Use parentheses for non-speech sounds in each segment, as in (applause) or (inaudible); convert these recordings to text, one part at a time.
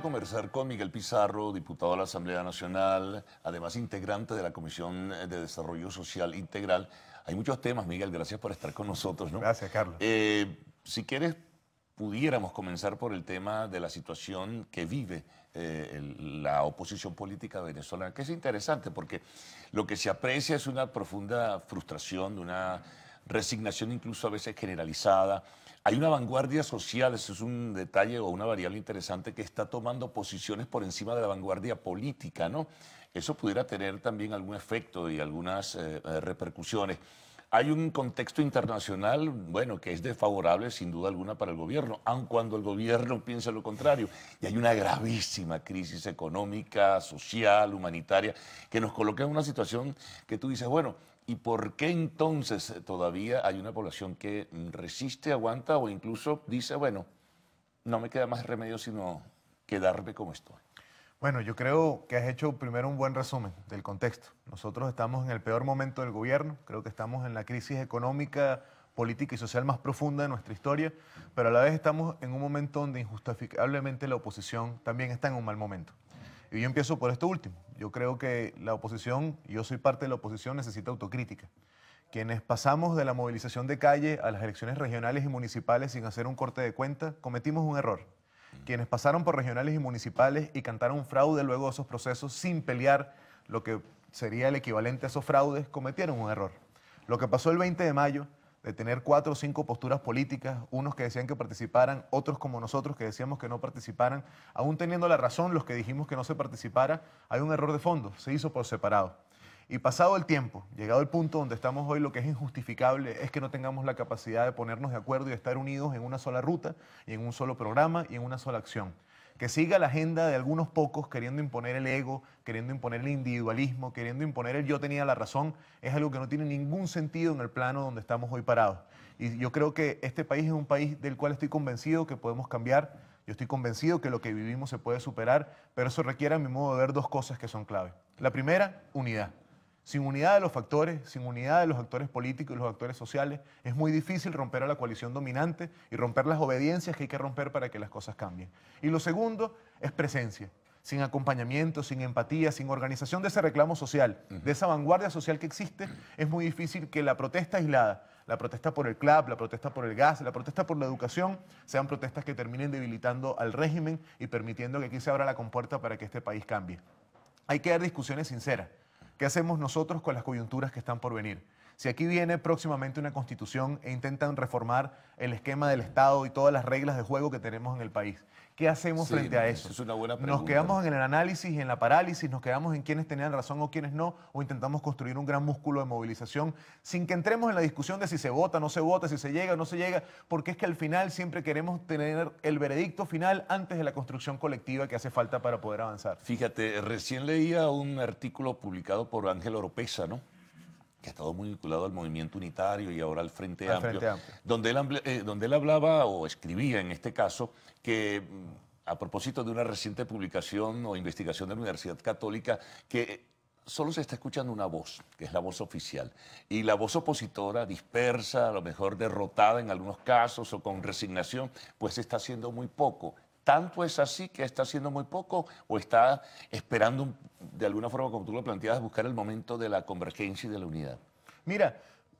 conversar con Miguel Pizarro, diputado de la Asamblea Nacional, además integrante de la Comisión de Desarrollo Social Integral. Hay muchos temas, Miguel, gracias por estar con nosotros. ¿no? Gracias, Carlos. Eh, si quieres, pudiéramos comenzar por el tema de la situación que vive eh, la oposición política venezolana, que es interesante porque lo que se aprecia es una profunda frustración, de una resignación incluso a veces generalizada. Hay una vanguardia social, eso es un detalle o una variable interesante, que está tomando posiciones por encima de la vanguardia política, ¿no? Eso pudiera tener también algún efecto y algunas eh, eh, repercusiones. Hay un contexto internacional, bueno, que es desfavorable sin duda alguna para el gobierno, aun cuando el gobierno (laughs) piensa lo contrario. Y hay una gravísima crisis económica, social, humanitaria, que nos coloca en una situación que tú dices, bueno, ¿Y por qué entonces eh, todavía hay una población que resiste, aguanta o incluso dice, bueno, no me queda más remedio sino quedarme como estoy? Bueno, yo creo que has hecho primero un buen resumen del contexto. Nosotros estamos en el peor momento del gobierno, creo que estamos en la crisis económica, política y social más profunda de nuestra historia, pero a la vez estamos en un momento donde injustificablemente la oposición también está en un mal momento. Y yo empiezo por esto último. Yo creo que la oposición, yo soy parte de la oposición, necesita autocrítica. Quienes pasamos de la movilización de calle a las elecciones regionales y municipales sin hacer un corte de cuenta, cometimos un error. Mm. Quienes pasaron por regionales y municipales y cantaron fraude luego de esos procesos sin pelear lo que sería el equivalente a esos fraudes, cometieron un error. Lo que pasó el 20 de mayo de tener cuatro o cinco posturas políticas, unos que decían que participaran, otros como nosotros que decíamos que no participaran, aún teniendo la razón los que dijimos que no se participara, hay un error de fondo, se hizo por separado. Y pasado el tiempo, llegado el punto donde estamos hoy, lo que es injustificable es que no tengamos la capacidad de ponernos de acuerdo y estar unidos en una sola ruta, y en un solo programa y en una sola acción que siga la agenda de algunos pocos queriendo imponer el ego, queriendo imponer el individualismo, queriendo imponer el yo tenía la razón, es algo que no tiene ningún sentido en el plano donde estamos hoy parados. Y yo creo que este país es un país del cual estoy convencido que podemos cambiar, yo estoy convencido que lo que vivimos se puede superar, pero eso requiere a mi modo de ver dos cosas que son clave. La primera, unidad. Sin unidad de los factores, sin unidad de los actores políticos y los actores sociales, es muy difícil romper a la coalición dominante y romper las obediencias que hay que romper para que las cosas cambien. Y lo segundo es presencia. Sin acompañamiento, sin empatía, sin organización de ese reclamo social, de esa vanguardia social que existe, es muy difícil que la protesta aislada, la protesta por el club, la protesta por el gas, la protesta por la educación, sean protestas que terminen debilitando al régimen y permitiendo que aquí se abra la compuerta para que este país cambie. Hay que dar discusiones sinceras ¿Qué hacemos nosotros con las coyunturas que están por venir? Si aquí viene próximamente una constitución e intentan reformar el esquema del Estado y todas las reglas de juego que tenemos en el país, ¿qué hacemos frente a eso? Es una buena Nos quedamos en el análisis y en la parálisis, nos quedamos en quienes tenían razón o quienes no, o intentamos construir un gran músculo de movilización sin que entremos en la discusión de si se vota, no se vota, si se llega o no se llega, porque es que al final siempre queremos tener el veredicto final antes de la construcción colectiva que hace falta para poder avanzar. Fíjate, recién leía un artículo publicado por Ángel Oropesa, ¿no? que ha estado muy vinculado al movimiento unitario y ahora al Frente, Amplio, Donde, él, eh, donde él hablaba o escribía en este caso que mm, a propósito de una reciente publicación o investigación de la Universidad Católica, que solo se está escuchando una voz, que es la voz oficial. Y la voz opositora, dispersa, a lo mejor derrotada en algunos casos o con resignación, pues está haciendo muy poco. Tanto es pues, así que está haciendo muy poco o está esperando, de alguna forma, como tú lo planteabas, buscar el momento de la convergencia y de la unidad. Mira,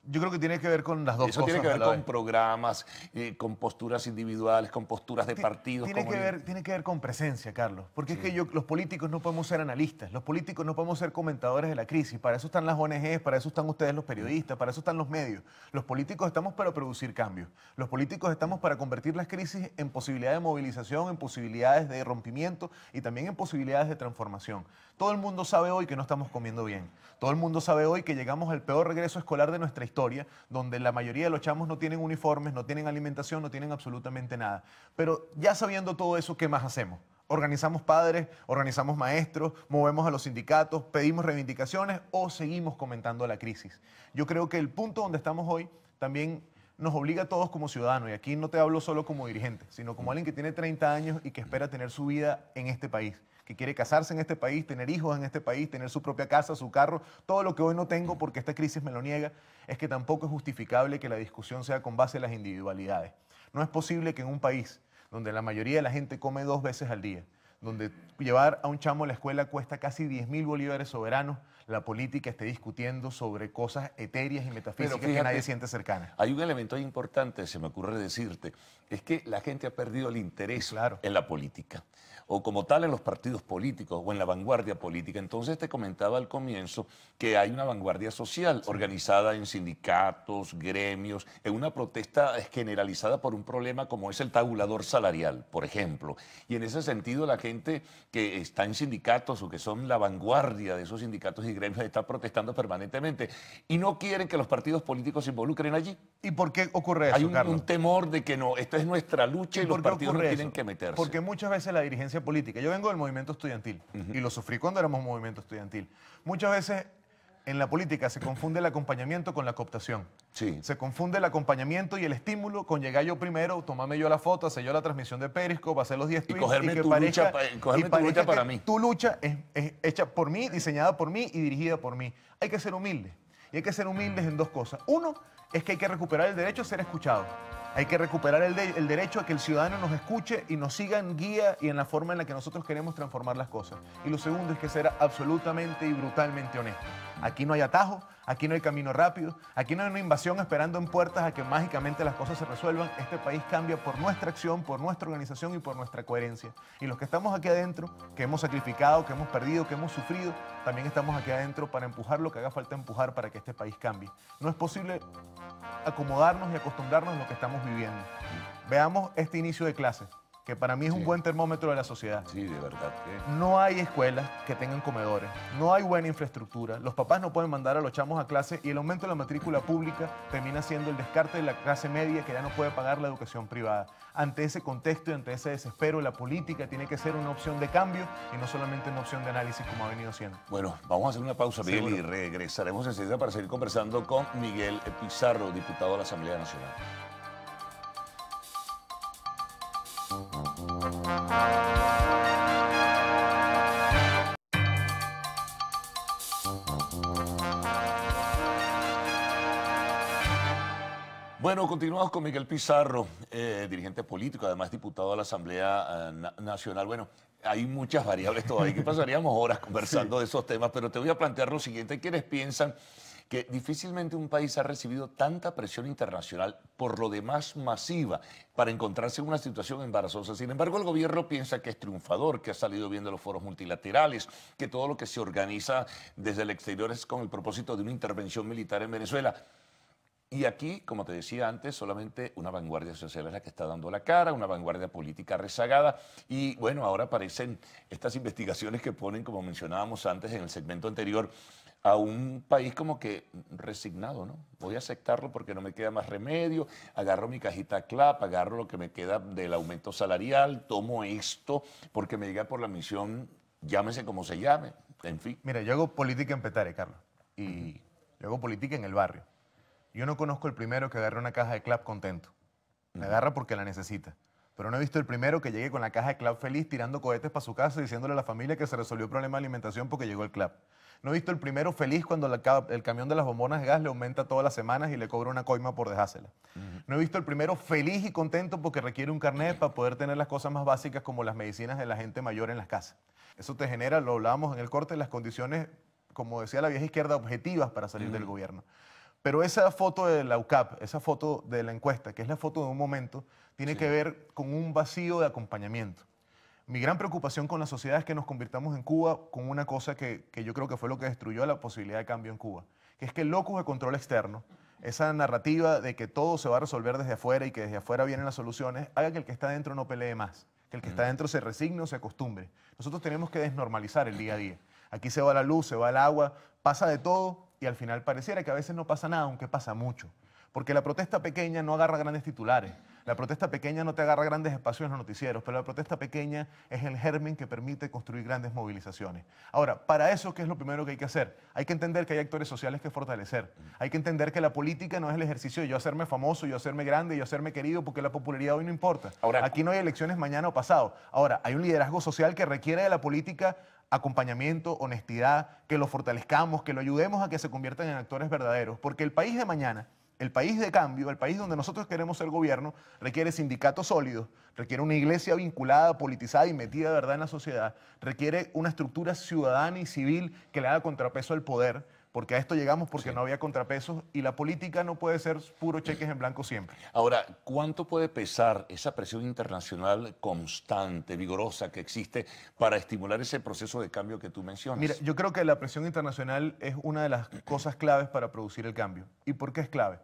yo creo que tiene que ver con las dos cosas. tiene que ver con programas, eh, con posturas individuales, con posturas de partidos. Tiene que, ver, tiene que ver con presencia, Carlos. Porque es que yo, los políticos no podemos ser analistas, los políticos no podemos ser comentadores de la crisis. Para eso están las ONGs, para eso están ustedes los periodistas, para eso están los medios. Los políticos estamos para producir cambios. Los políticos estamos para convertir las crisis en posibilidades de movilización, en posibilidades de rompimiento y también en posibilidades de transformación. Todo el mundo sabe hoy que no estamos comiendo bien. Todo el mundo sabe hoy que llegamos al peor regreso escolar de nuestra historia historia, donde la mayoría de los chamos no tienen uniformes, no tienen alimentación, no tienen absolutamente nada. Pero ya sabiendo todo eso, ¿qué más hacemos? organizamos padres, organizamos maestros, movemos a los sindicatos, pedimos reivindicaciones o seguimos comentando la crisis. Yo creo que el punto donde estamos hoy también nos obliga a todos como ciudadanos, y aquí no te hablo solo como dirigente, sino como alguien que tiene 30 años y que espera tener su vida en este país que quiere casarse en este país, tener hijos en este país, tener su propia casa, su carro, todo lo que hoy no tengo porque esta crisis me lo niega, es que tampoco es justificable que la discusión sea con base en las individualidades. No es posible que en un país donde la mayoría de la gente come dos veces al día, donde llevar a un chamo a la escuela cuesta casi 10 mil bolívares soberanos, la política esté discutiendo sobre cosas etéreas y metafísicas que nadie siente cercana. Hay un elemento importante, se me ocurre decirte, es que la gente ha perdido el interés en la política, o como tal en los partidos políticos, o en la vanguardia política. Entonces te comentaba al comienzo que hay una vanguardia social organizada en sindicatos, gremios, en una protesta generalizada por un problema como es el tabulador salarial, por ejemplo. Y en ese sentido la gente que está en sindicatos o que son la vanguardia de esos sindicatos y de está protestando permanentemente y no quieren que los partidos políticos se involucren allí. ¿Y por qué ocurre eso? Hay un, temor de que no, esta es nuestra lucha y, los partidos no tienen que meterse. Porque muchas veces la dirigencia política, yo vengo del movimiento estudiantil y lo sufrí cuando éramos movimiento estudiantil, muchas veces en la política se confunde el acompañamiento con la cooptación. Sí. Se confunde el acompañamiento y el estímulo con llegar yo primero, tomarme yo la foto, hacer yo la transmisión de Periscope, hacer los 10 tweets. Y lucha, cogerme para mí. Tu lucha es, hecha por mí, diseñada por mí y dirigida por mí. Hay que ser humildes. Y hay que ser humildes en dos cosas. Uno es que hay que recuperar el derecho a ser escuchado. Hay que recuperar el, derecho a que el ciudadano nos escuche y nos siga en guía y en la forma en la que nosotros queremos transformar las cosas. Y lo segundo es que será absolutamente y brutalmente honesto. Aquí no hay atajo, aquí no hay camino rápido, aquí no hay una invasión esperando en puertas a que mágicamente las cosas se resuelvan. Este país cambia por nuestra acción, por nuestra organización y por nuestra coherencia. Y los que estamos aquí adentro, que hemos sacrificado, que hemos perdido, que hemos sufrido, también estamos aquí adentro para empujar lo que haga falta empujar para que este país cambie. No es posible acomodarnos y acostumbrarnos a lo que estamos viviendo. Veamos este inicio de clase, que para mí es un buen termómetro de la sociedad. Sí, de verdad. No hay escuelas que tengan comedores, no hay buena infraestructura, los papás no pueden mandar a los chamos a clase y el aumento de la matrícula pública termina siendo el descarte de la clase media que ya no puede pagar la educación privada. Ante ese contexto y ante ese desespero, la política tiene que ser una opción de cambio y no solamente una opción de análisis como ha venido siendo. Bueno, vamos a hacer una pausa, Miguel, y regresaremos enseguida para seguir conversando con Miguel Pizarro, diputado de la Asamblea Nacional. Bueno, continuamos con Miguel Pizarro, eh, dirigente político, además diputado a la Asamblea eh, Nacional. Bueno, hay muchas variables todavía que pasaríamos horas (laughs) conversando de esos temas, pero te voy a plantear lo siguiente. ¿Quiénes piensan que difícilmente un país ha recibido tanta presión internacional, por lo demás masiva, para encontrarse en una situación embarazosa. Sin embargo, el gobierno piensa que es triunfador, que ha salido bien de los foros multilaterales, que todo lo que se organiza desde el exterior es con el propósito de una intervención militar en Venezuela. Y aquí, como te decía antes, solamente una vanguardia social es la que está dando la cara, una vanguardia política rezagada. Y bueno, ahora aparecen estas investigaciones que ponen, como mencionábamos antes en el segmento anterior, a un país como que resignado, ¿no? Voy a aceptarlo porque no me queda más remedio, agarro mi cajita CLAP, agarro lo que me queda del aumento salarial, tomo esto porque me llega por la misión, llámese como se llame, en fin. Mira, yo hago política en Petare, Carlos, y yo hago política en el barrio. Yo no conozco el primero que agarre una caja de CLAP contento. La agarra porque la necesita. Pero no he visto el primero que llegue con la caja de CLAP feliz tirando cohetes para su casa y diciéndole a la familia que se resolvió el problema de alimentación porque llegó el CLAP. No he visto el primero feliz cuando el camión de las bombonas de gas le aumenta todas las semanas y le cobra una coima por dejársela. No he visto el primero feliz y contento porque requiere un carnet para poder tener las cosas más básicas como las medicinas de la gente mayor en las casas. Eso te genera, lo hablábamos en el corte, las condiciones, como decía la vieja izquierda, objetivas para salir del gobierno. Pero esa foto de la UCAP, esa foto de la encuesta, que es la foto de un momento, tiene que ver con un vacío de acompañamiento. Mi gran preocupación con la sociedad es que nos convirtamos en Cuba con una cosa que, yo creo que fue lo que destruyó la posibilidad de cambio en Cuba, que es que el locus de control externo, esa narrativa de que todo se va a resolver desde afuera y que desde afuera vienen las soluciones, haga que el que está dentro no pelee más, que el que está mm. dentro se resigne o se acostumbre. Nosotros tenemos que desnormalizar el día a día. Aquí se va la luz, se va el agua, pasa de todo y al final pareciera que a veces no pasa nada, aunque pasa mucho. Porque la protesta pequeña no agarra grandes titulares. La protesta pequeña no te agarra grandes espacios en los noticieros, pero la protesta pequeña es el germen que permite construir grandes movilizaciones. Ahora, para eso, ¿qué es lo primero que hay que hacer? Hay que entender que hay actores sociales que fortalecer. Hay que entender que la política no es el ejercicio de yo hacerme famoso, yo hacerme grande, yo hacerme querido, porque la popularidad hoy no importa. Aquí no hay elecciones mañana o pasado. Ahora, hay un liderazgo social que requiere de la política acompañamiento, honestidad, que lo fortalezcamos, que lo ayudemos a que se conviertan en actores verdaderos, porque el país de mañana el país de cambio, el país donde nosotros queremos ser gobierno, requiere sindicatos sólidos, requiere una iglesia vinculada, politizada y metida de verdad en la sociedad, requiere una estructura ciudadana y civil que le haga contrapeso al poder, porque a esto llegamos porque no había contrapesos y la política no puede ser puro cheques en blanco siempre. Ahora, ¿cuánto puede pesar esa presión internacional constante, vigorosa que existe para estimular ese proceso de cambio que tú mencionas? Mira, yo creo que la presión internacional es una de las cosas claves para producir el cambio. ¿Y por qué es clave?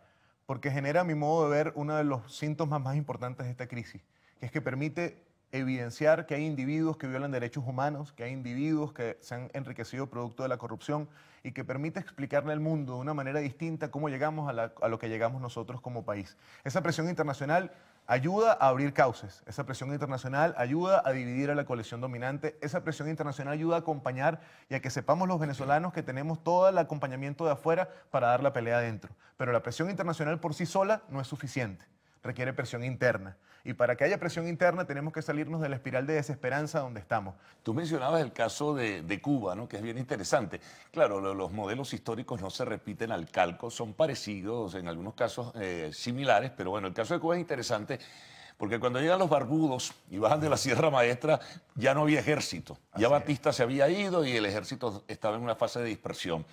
porque genera, a mi modo de ver, uno de los síntomas más importantes de esta crisis, que es que permite evidenciar que hay individuos que violan derechos humanos, que hay individuos que se han enriquecido producto de la corrupción y que permite explicarle al mundo de una manera distinta cómo llegamos a, lo que llegamos nosotros como país. Esa presión internacional ayuda a abrir cauces. Esa presión internacional ayuda a dividir a la coalición dominante. Esa presión internacional ayuda a acompañar y a que sepamos los venezolanos que tenemos todo el acompañamiento de afuera para dar la pelea adentro. Pero la presión internacional por sí sola no es suficiente requiere presión interna. Y para que haya presión interna tenemos que salirnos de la espiral de desesperanza donde estamos. Tú mencionabas el caso de, Cuba, ¿no? que es bien interesante. Claro, los modelos históricos no se repiten al calco, son parecidos, en algunos casos eh, similares, pero bueno, el caso de Cuba es interesante. Porque cuando llegan los barbudos y bajan de la Sierra Maestra, ya no había ejército. ya Batista se había ido y el ejército estaba en una fase de dispersión.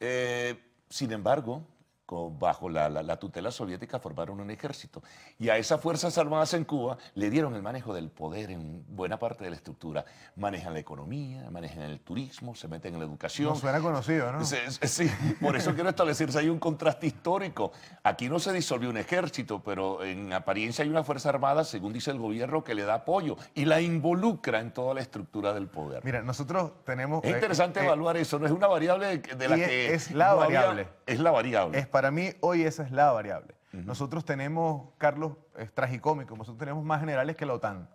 Eh, sin embargo, bajo la, tutela soviética, formaron un ejército. Y a esas Fuerzas Armadas en Cuba le dieron el manejo del poder en buena parte de la estructura. Manejan la economía, manejan el turismo, se meten en la educación. conocido, ¿no? Sí, por eso quiero establecerse hay un contraste histórico. Aquí no se disolvió un ejército, pero en apariencia hay una Fuerza Armada, según dice el gobierno, que le da apoyo y la involucra en toda la estructura del poder. Mira, nosotros tenemos... Es eh, interesante eh, evaluar eso, no es una variable de la que... Es la variable. es la variable para mí hoy esa es la variable. Nosotros tenemos, Carlos, es tragicómico, nosotros tenemos más generales que la OTAN.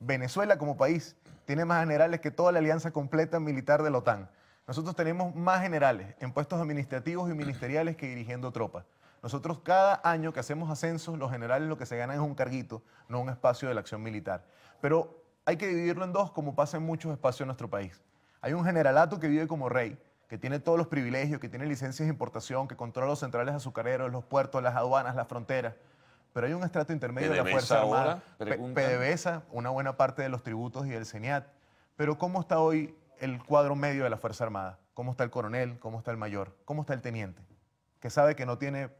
Venezuela como país tiene más generales que toda la alianza completa militar de la OTAN. Nosotros tenemos más generales en puestos administrativos y ministeriales que dirigiendo tropas. Nosotros cada año que hacemos ascensos, los generales lo que se ganan es un carguito, no un espacio de la acción militar. Pero hay que dividirlo en dos, como pasa en muchos espacios en nuestro país. Hay un generalato que vive como rey, que tiene todos los privilegios, que tiene licencias de importación, que controla los centrales azucareros, los puertos, las aduanas, las fronteras. Pero hay un estrato intermedio de la Fuerza ahora, Armada, PDVSA, una buena parte de los tributos y del CENIAT. Pero ¿cómo está hoy el cuadro medio de la Fuerza Armada? ¿Cómo está el coronel? ¿Cómo está el mayor? ¿Cómo está el teniente? Que sabe que no tiene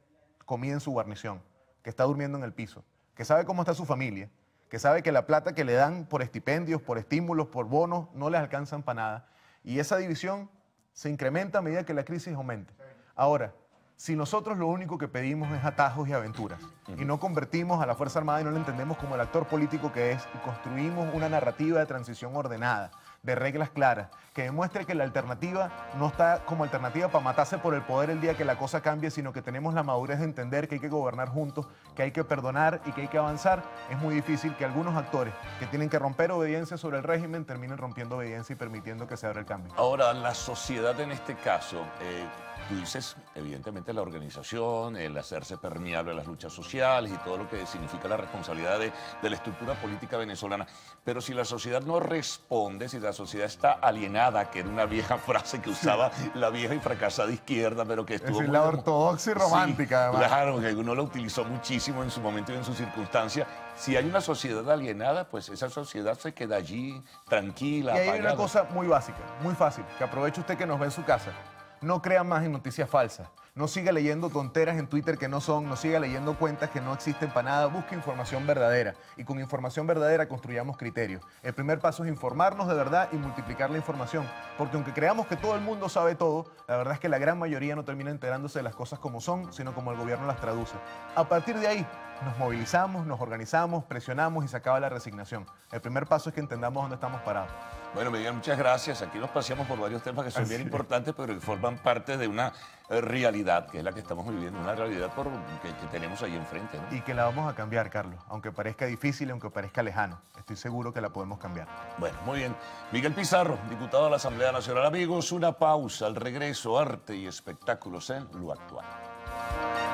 comida en su guarnición, que está durmiendo en el piso, que sabe cómo está su familia, que sabe que la plata que le dan por estipendios, por estímulos, por bonos, no les alcanzan para nada. Y esa división se incrementa a medida que la crisis aumenta. Ahora, si nosotros lo único que pedimos es atajos y aventuras y no convertimos a la Fuerza Armada y no la entendemos como el actor político que es y construimos una narrativa de transición ordenada, de reglas claras, que demuestre que la alternativa no está como alternativa para matarse por el poder el día que la cosa cambie, sino que tenemos la madurez de entender que hay que gobernar juntos, que hay que perdonar y que hay que avanzar. Es muy difícil que algunos actores que tienen que romper obediencia sobre el régimen terminen rompiendo obediencia y permitiendo que se abra el cambio. Ahora, la sociedad en este caso... Eh, tú dices, evidentemente, la organización, el hacerse permeable a las luchas sociales y todo lo que significa la responsabilidad de, la estructura política venezolana. Pero si la sociedad no responde, si la sociedad está alienada, que era una vieja frase que usaba la vieja y fracasada izquierda, pero que estuvo... Es decir, la ortodoxa y romántica, además. Claro, que uno la utilizó muchísimo en su momento y en su circunstancia. Si hay una sociedad alienada, pues esa sociedad se queda allí, tranquila. Y hay una cosa muy básica, muy fácil, que aproveche usted que nos ve en su casa. No crea más en noticias falsas. No siga leyendo tonteras en Twitter que no son, no siga leyendo cuentas que no existen para nada, busque información verdadera y con información verdadera construyamos criterios. El primer paso es informarnos de verdad y multiplicar la información, porque aunque creamos que todo el mundo sabe todo, la verdad es que la gran mayoría no termina enterándose de las cosas como son, sino como el gobierno las traduce. A partir de ahí, nos movilizamos, nos organizamos, presionamos y se acaba la resignación. El primer paso es que entendamos dónde estamos parados. Bueno, Miguel, muchas gracias. Aquí nos paseamos por varios temas que son ah, bien importantes, pero que forman parte de una eh, realidad, que es la que estamos viviendo, una realidad que, tenemos ahí enfrente. Y que la vamos a cambiar, Carlos, aunque parezca difícil, aunque parezca lejano. Estoy seguro que la podemos cambiar. Bueno, muy bien. Miguel Pizarro, diputado de la Asamblea Nacional. Amigos, una pausa, al regreso, arte y espectáculos en lo actual.